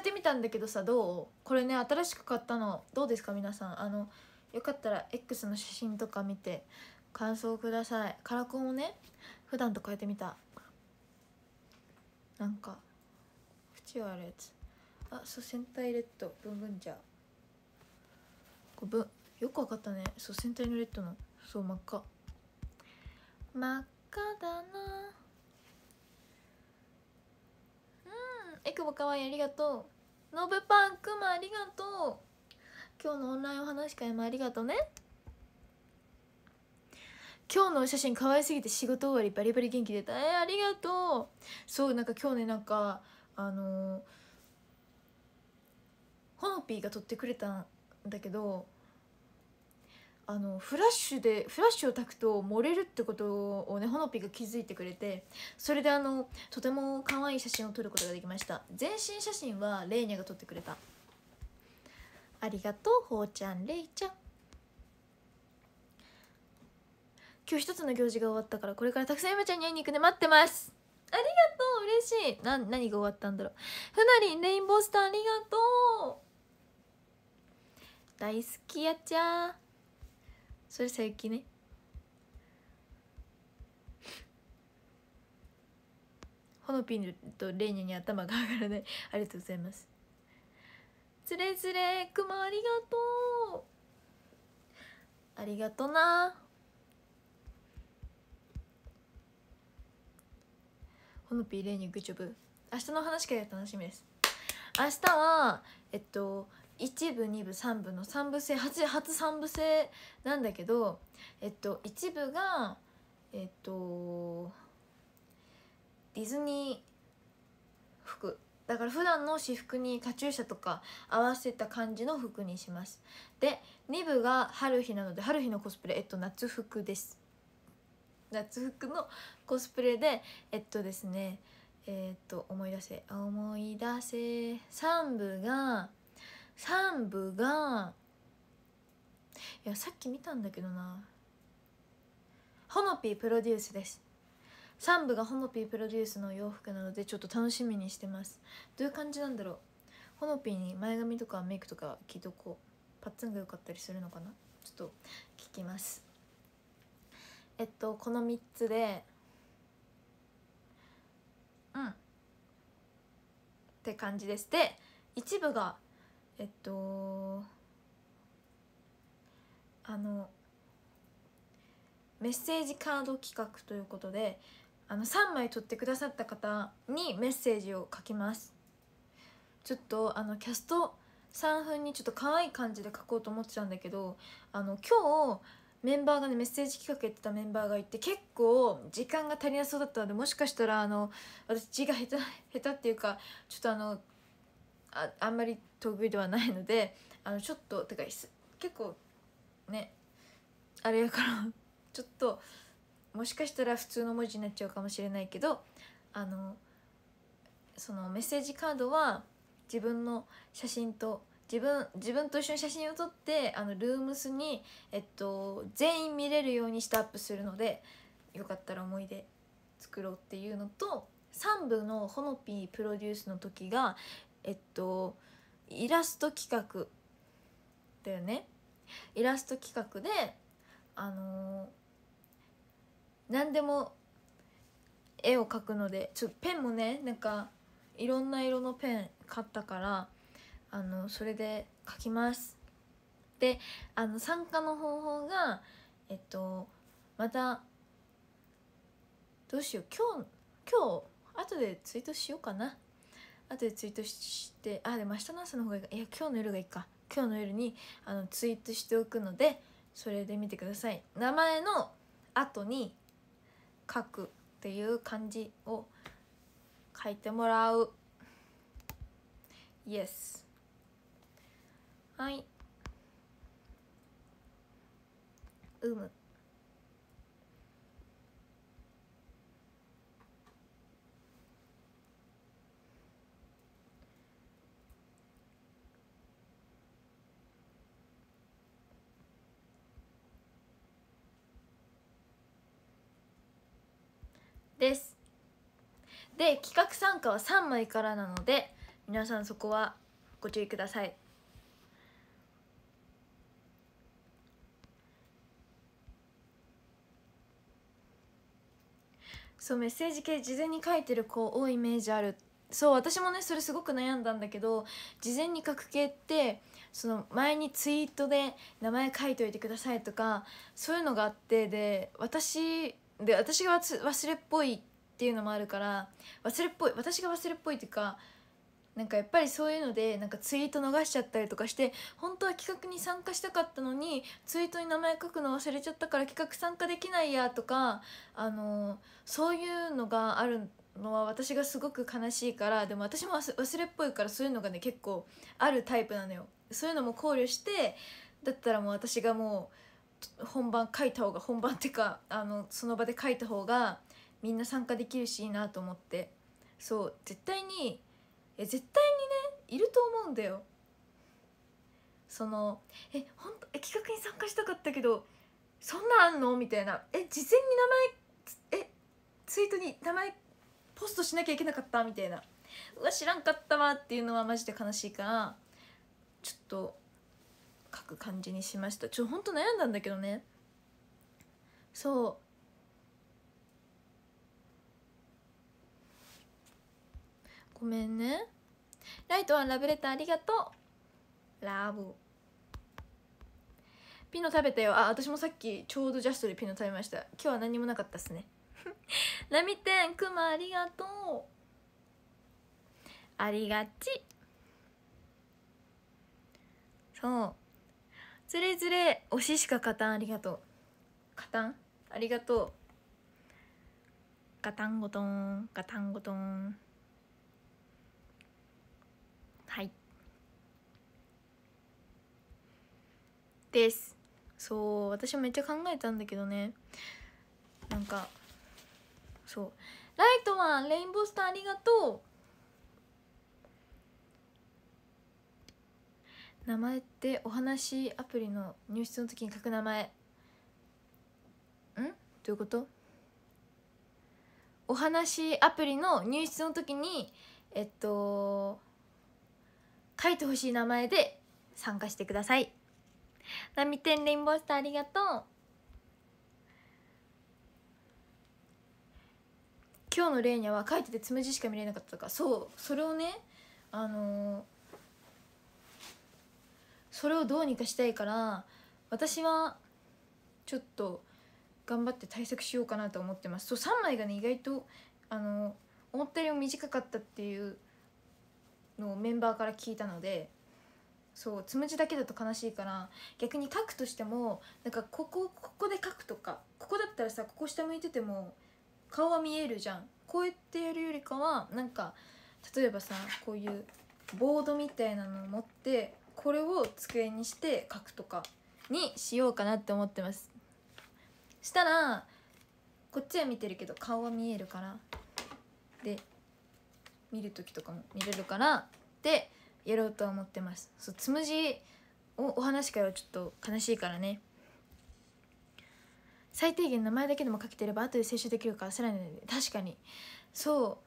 ってみたんだけどさどうこれね新しく買ったのどうですか皆さんあのよかったら X の写真とか見て感想くださいカラコンをね普段と変えてみたなんか縁をあるやつあそう戦隊レッドブンブンじゃこぶよく分かったねそう戦隊のレッドのそう真っ赤真っ赤だなえくぼかわいいありがとうのぶパンくもありがとう今日のオンラインお話会もありがとうね今日のお写真可愛すぎて仕事終わりバリバリ元気出たえー、ありがとうそうなんか今日ねなんかあのー、ほのぴーが撮ってくれたんだけどあのフラッシュでフラッシュを焚くと漏れるってことをねほのぴが気づいてくれてそれであのとても可愛い写真を撮ることができました全身写真はレイニャが撮ってくれたありがとうほうちゃんレイちゃん今日一つの行事が終わったからこれからたくさん山ちゃんに会いに行くね待ってますありがとう嬉しいな何が終わったんだろうふなりんレインボースターありがとう大好きやちゃーそれ佐伯ねほのぴんとれいにャに頭が上がらないありがとうございますつれつれくまありがとうありがとなほのぴーレーニャグチョブ明日の話会が楽しみです明日はえっと1部2部3部の3部制初初3部制なんだけどえっと1部がえっとディズニー服だから普段の私服にカチューシャとか合わせた感じの服にしますで2部が春日なので春日のコスプレえっと夏服です夏服のコスプレでえっとですねえっと思い出せ思い出せ3部が3部がいやさっき見たんだけどなほのぴープロデュースです3部がほのぴープロデュースの洋服なのでちょっと楽しみにしてますどういう感じなんだろうほのぴーに前髪とかメイクとか聞いとこうパッツンが良かったりするのかなちょっと聞きますえっとこの3つでうんって感じですで一部がえっとあのメッセージカード企画ということであの3枚取ってくださった方にメッセージを書きますちょっとあのキャスト3分にちょっと可愛い感じで書こうと思ってたんだけどあの今日メンバーがねメッセージ企画やってたメンバーがいて結構時間が足りなそうだったのでもしかしたらあの私字が下手下手っていうかちょっとあのああんまり得意ではないので あのちょっとてか結構ねあれやから ちょっともしかしたら普通の文字になっちゃうかもしれないけどあのそのメッセージカードは自分の写真と自分自分と一緒に写真を撮ってあのルームスに、えっと、全員見れるようにしてアップするのでよかったら思い出作ろうっていうのと3部のほのぴープロデュースの時が、えっとイラスト企画だよねイラスト企画であのー、何でも絵を描くのでちょペンもねなんかいろんな色のペン買ったからあのそれで描きますであの参加の方法がえっとまたどうしよう今日今日後でツイートしようかな後でツイートしてあでも明日の朝の方がいいかいや今日の夜がいいか今日の夜にあのツイートしておくのでそれで見てください名前の後に書くっていう漢字を書いてもらう Yes はいうむ。ですで企画参加は3枚からなので皆さんそこはご注意くださいそうメッセージ系事前に書いてる子多いイメージあるそう私もねそれすごく悩んだんだけど事前に書く系ってその前にツイートで名前書いといてくださいとかそういうのがあってで私で私が忘れっぽいっていうのもあるから忘れっぽい私が忘れっぽいっていうかなんかやっぱりそういうのでなんかツイート逃しちゃったりとかして本当は企画に参加したかったのにツイートに名前書くの忘れちゃったから企画参加できないやとか、あのー、そういうのがあるのは私がすごく悲しいからでも私も忘れっぽいからそういうのがね結構あるタイプなのよ。そういうのも考慮してだったらもう私がもう本番書いた方が本番ってかあのその場で書いた方がみんな参加できるしいいなと思ってそう絶対にえ絶対にねいると思うんだよそのえ本当え企画に参加したかったけどそんなんあんのみたいなえ事前に名前えツイートに名前ポストしなきゃいけなかったみたいなうわ知らんかったわっていうのはマジで悲しいからちょっと書く感じにしましたちょほんと悩んだんだけどねそうごめんねライトはラブレターありがとうラブピノ食べたよあ私もさっきちょうどジャストでピノ食べました今日は何もなかったっすね ラミテンクマありがとうありがちそうつれづれ推ししか勝たんありがとう勝たんありがとうガタンゴトンガタンゴトンはいですそう私めっちゃ考えたんだけどねなんかそうライトマンレインボースターありがとう名前ってお話アプリの入室の時に書く名前んどういうことお話アプリの入室の時にえっと書いてほしい名前で参加してくださいなみてんレインボースターありがとう今日のレーニャは書いててつむじしか見れなかったとかそうそれをねあのそれをどうにかしたいから私はちょっと頑張って対策しようかなと思ってますそう3枚がね意外とあの思ったよりも短かったっていうのをメンバーから聞いたのでそうつむじだけだと悲しいから逆に書くとしてもなんかここここで書くとかここだったらさここ下向いてても顔は見えるじゃんこうやってやるよりかはなんか例えばさこういうボードみたいなのを持ってこれを机にして書くとかにしようかなって思ってますしたらこっちは見てるけど顔は見えるからで見る時とかも見れるからでやろうと思ってますそうつむじをお話からはちょっと悲しいからね最低限名前だけでも書けてれば後で摂取できるからさらに確かにそ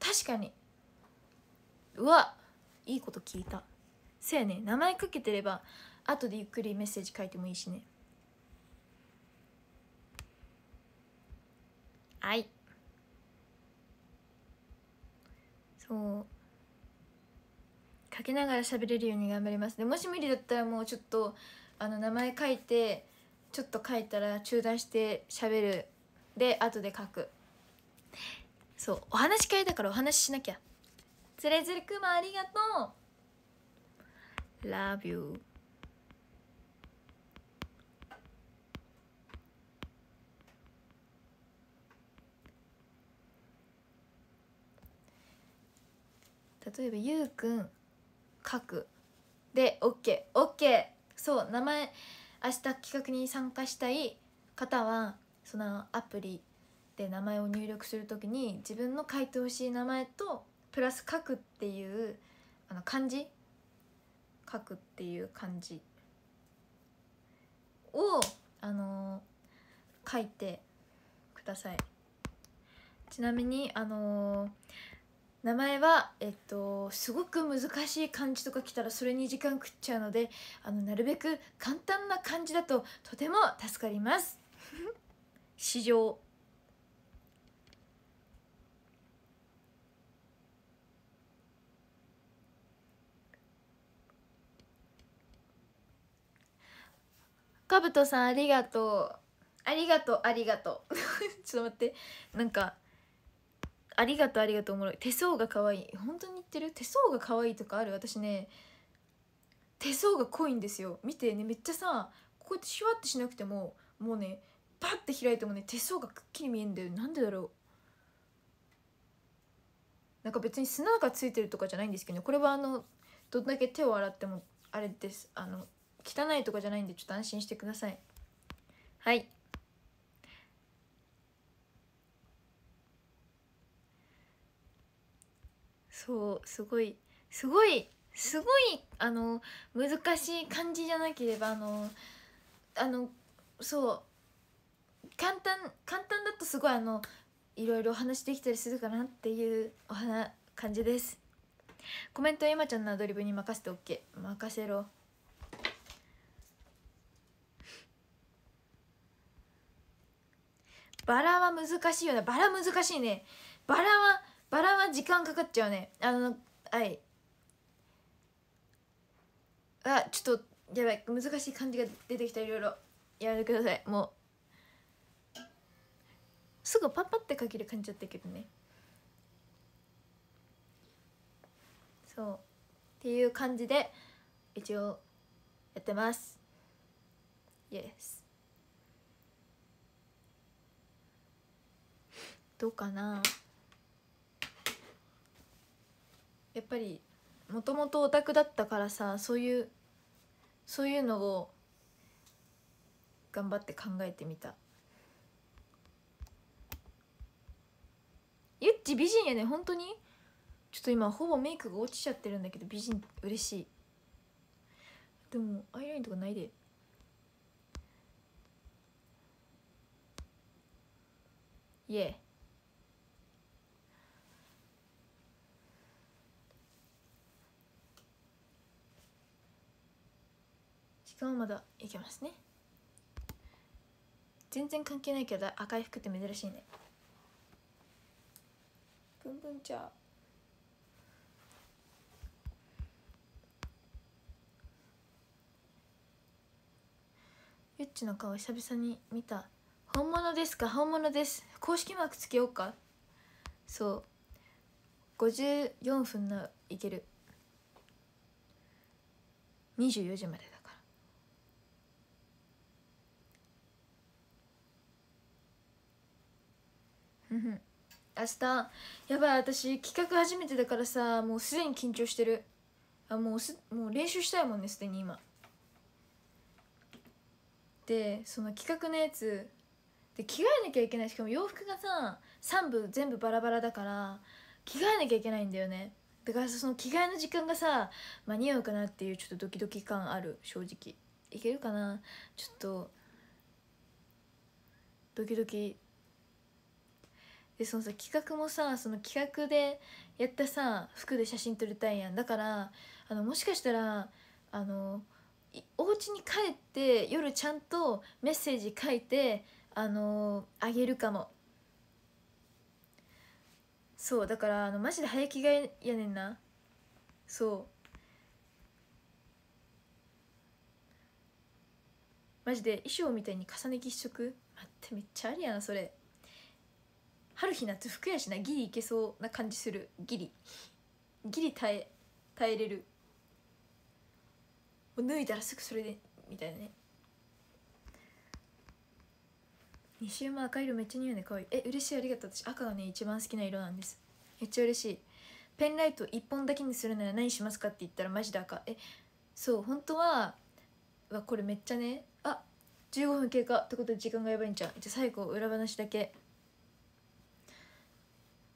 う確かにうわいいこと聞いたせやね名前かけてれば後でゆっくりメッセージ書いてもいいしねはいそう書きながら喋れるように頑張りますでもし無理だったらもうちょっとあの名前書いてちょっと書いたら中断して喋るで後で書くそうお話し会だからお話ししなきゃ連れくまありがとう Love you 例えばゆうくん書くで OKOK、OK OK、そう名前明日企画に参加したい方はそのアプリで名前を入力するときに自分の書いてほしい名前とプラス書くっていうあの漢字書くっていう漢字をあの書いてくださいちなみにあの名前はえっとすごく難しい漢字とか来たらそれに時間食っちゃうのであのなるべく簡単な漢字だととても助かります市場 カブトさんありがとうありがとうありがとう ちょっと待ってなんかありがとうありがとうおもろい手相が可愛い本当に言ってる手相が可愛いとかある私ね手相が濃いんですよ見てねめっちゃさこうやってシュワってしなくてももうねパッて開いてもね手相がくっきり見えんだよなんでだろうなんか別に砂がついてるとかじゃないんですけど、ね、これはあのどんだけ手を洗ってもあれですあの汚いとかじゃないんでちょっと安心してくださいはいそうすごいすごいすごいあの難しい感じじゃなければあのあのそう簡単簡単だとすごいあのいろいろお話できたりするかなっていうお花感じですコメントはゆちゃんのアドリブに任せて OK 任せろバラは難しいよねバラ難しいねバラはバラは時間かかっちゃうねあのはいあちょっとやばい難しい漢字が出てきたいろいろやめてくださいもうすぐパッパって書ける感じだったけどねそうっていう感じで一応やってますイエスどうかなやっぱりもともとオタクだったからさそういうそういうのを頑張って考えてみたゆっち美人やね本当にちょっと今ほぼメイクが落ちちゃってるんだけど美人嬉しいでもアイラインとかないでいえ。そのまだいけますね全然関係ないけど赤い服って珍しいねブンブン茶ユッチの顔久々に見た本物ですか本物です公式マークつけようかそう54分のいける24時までうん明日やばい私企画初めてだからさもうすでに緊張してるあもうすもう練習したいもんねすでに今でその企画のやつで着替えなきゃいけないしかも洋服がさ3部全部バラバラだから着替えなきゃいけないんだよねだからその着替えの時間がさ間に合うかなっていうちょっとドキドキ感ある正直いけるかなちょっとドキドキでそのさ企画もさその企画でやったさ服で写真撮りたいやんだからあのもしかしたらあのお家に帰って夜ちゃんとメッセージ書いてあのあげるかもそうだからあのマジで早着替えやねんなそうマジで衣装みたいに重ね着しとく待ってめっちゃありやなそれ春日夏服やしなギリいけそうな感じするギリギリ耐え耐えれるもう脱いだらすぐそれでみたいなね西山赤色めっちゃ似合うねかわいいえ嬉しいありがとう私赤がね一番好きな色なんですめっちゃ嬉しいペンライト1本だけにするなら何しますかって言ったらマジで赤えそう本当はわこれめっちゃねあ15分経過ってことで時間がやばいんじゃんじゃあ最後裏話だけ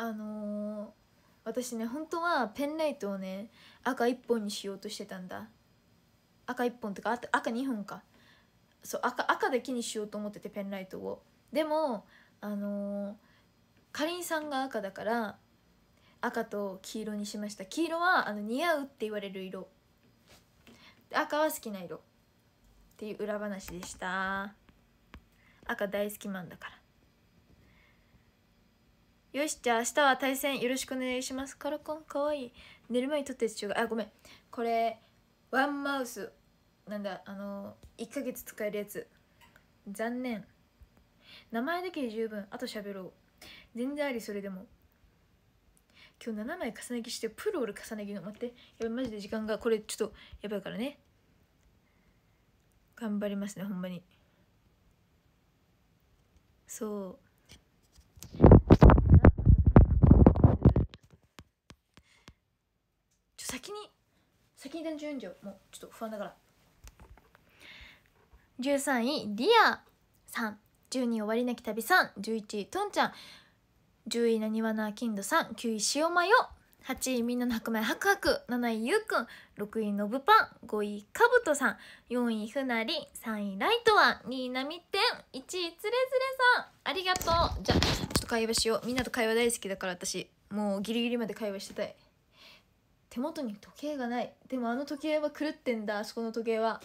あのー、私ね本当はペンライトをね赤1本にしようとしてたんだ赤1本とか赤2本かそう赤赤だけにしようと思っててペンライトをでもあのー、かりんさんが赤だから赤と黄色にしました黄色はあの似合うって言われる色赤は好きな色っていう裏話でした赤大好きマンだからよしじゃあ明日は対戦よろしくお願いしますカラコンかわいい寝る前に撮ったやつ中があごめんこれワンマウスなんだあの1ヶ月使えるやつ残念名前だけで十分あと喋ろう全然ありそれでも今日7枚重ね着してプロール重ね着の待ってやばいマジで時間がこれちょっとやばいからね頑張りますねほんまにそう先に先に単純順序もうちょっと不安だから13位リアさん12位終わりなき旅さん11位とんちゃん10位なにわなきんどさん9位塩マヨ8位みんなの白米ハクハク7位ゆうくん6位のぶパン5位かぶとさん4位ふなり3位ライトワン2位なみってん1位つれづれさんありがとうじゃあちょっと会話しようみんなと会話大好きだから私もうギリギリまで会話してたい。手元に時計がないでもあの時計は狂ってんだあそこの時計は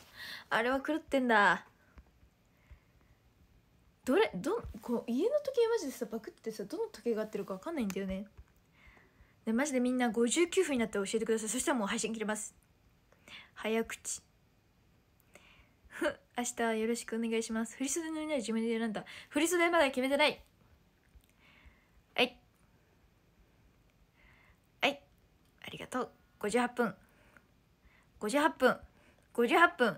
あれは狂ってんだどれどこう家の時計マジでさバクってさどの時計が合ってるか分かんないんだよねでマジでみんな59分になって教えてくださいそしたらもう配信切れます早口明日よろしくお願いします振り袖のいない自分で選んだ振り袖まだ決めてないはいはいありがとう58分58分58分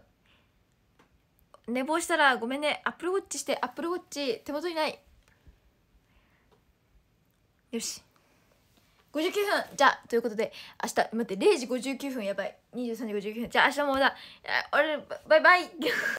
寝坊したらごめんねアップルウォッチしてアップルウォッチ手元にないよし59分じゃあということで明日待って0時59分やばい23時59分じゃあ明日もまだ俺バイバイ